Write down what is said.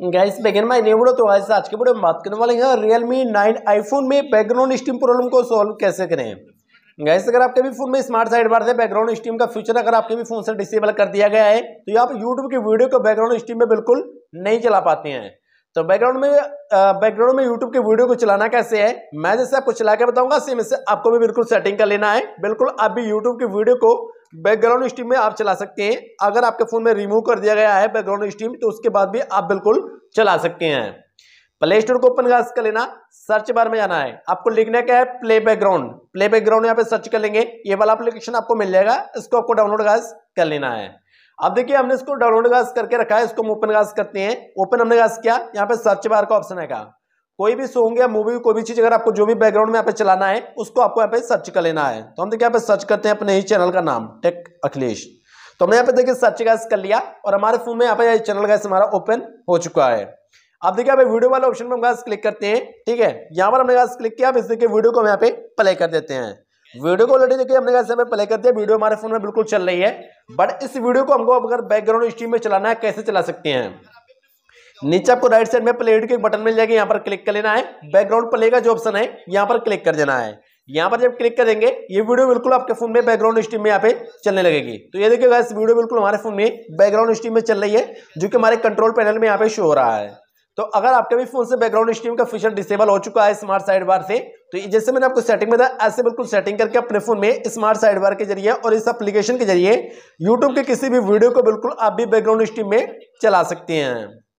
gas बैगन माई ने बोलो तो आज आज के बड़े बात करने वाले हैं रियल मी नाइन आईफोन में बैकग्राउंड स्टीम प्रॉब्लम को सॉल्व कैसे करें गैस अगर आपके भी फोन में स्मार्ट साइड बार से बैकग्राउंड स्टीम का फीचर अगर आपके भी फोन से डिसेबल कर दिया गया है तो आप यूट्यूब की वीडियो को बैकग्राउंड स्टीम में बिल्कुल नहीं चला पाते हैं तो बैकग्राउंड में बैकग्राउंड में यूट्यूब की वीडियो को चलाना कैसे है मैं जैसे आपको चला के बताऊंगा सेम इससे आपको भी बिल्कुल सेटिंग कर लेना है बिल्कुल आप भी यूट्यूब की वीडियो को बैकग्राउंड स्टीम में आप चला सकते हैं अगर आपके फोन में रिमूव कर दिया गया है बैकग्राउंड स्टीम तो उसके बाद भी आप बिल्कुल चला सकते हैं प्ले स्टोर को ओपन कर लेना सर्च बार में जाना है आपको लिखना क्या है प्ले बैकग्राउंड प्ले बैकग्राउंड यहाँ पे सर्च कर लेंगे ये वाला एप्लीकेशन आपको मिल जाएगा इसको आपको डाउनलोड गाज कर लेना है अब देखिए हमने इसको डाउनलोड गाज करके रखा है इसको हम ओपन गाज करते हैं ओपन हमने गाज किया यहाँ पे सर्च बार का ऑप्शन है का कोई भी सॉन्ग या मूवी कोई भी चीज अगर आपको जो भी बैकग्राउंड में यहाँ पे चलाना है उसको आपको यहाँ पे सर्च कर लेना है तो हम देखिए तो यहाँ पे सर्च करते हैं अपने ही चैनल का नाम टेक अखिलेश तो हमने यहाँ पे देखिए सर्च गैस कर लिया और हमारे फोन में यहाँ पे चैनल गैस हमारा ओपन हो चुका है आप देखिए यहाँ पे वीडियो वाले ऑप्शन पर हम गैस क्लिक करते हैं ठीक है यहाँ पर हमने गैस क्लिक किया देखिए वीडियो को हम यहाँ पे प्ले कर देते हैं वीडियो को ऑलरेडी देखिए हमने गैसे प्ले कर दिया वीडियो हमारे फोन में बिल्कुल चल रही है बट इस वीडियो को हमको अगर बैकग्राउंड स्ट्रीम में चलाना है कैसे चला सकते हैं नीचे आपको राइट साइड में प्ले के बटन मिल जाएगा यहाँ पर क्लिक कर लेना है बैकग्राउंड प्ले का जो ऑप्शन है यहाँ पर क्लिक कर देना है यहाँ पर जब क्लिक करेंगे ये वीडियो बिल्कुल आपके फोन में बैकग्राउंड स्ट्रीम में यहाँ पे चलने लगेगी तो ये देखिएगा इस वीडियो बिल्कुल हमारे फोन में बैकग्राउंड स्ट्रीम में चल रही है जो कि हमारे कंट्रोल पैनल में यहाँ पे शो हो रहा है तो अगर आपके भी फोन से बैकग्राउंड स्ट्रीम का फीचर डिसेबल हो चुका है स्मार्ट साइड बार से तो जैसे मैंने आपको सेटिंग में था ऐसे बिल्कुल सेटिंग करके अपने फोन में स्मार्ट साइड बार के जरिए और इस एप्लीकेशन के जरिए यूट्यूब के किसी भी वीडियो को बिल्कुल आप भी बैकग्राउंड स्ट्रीम में चला सकते हैं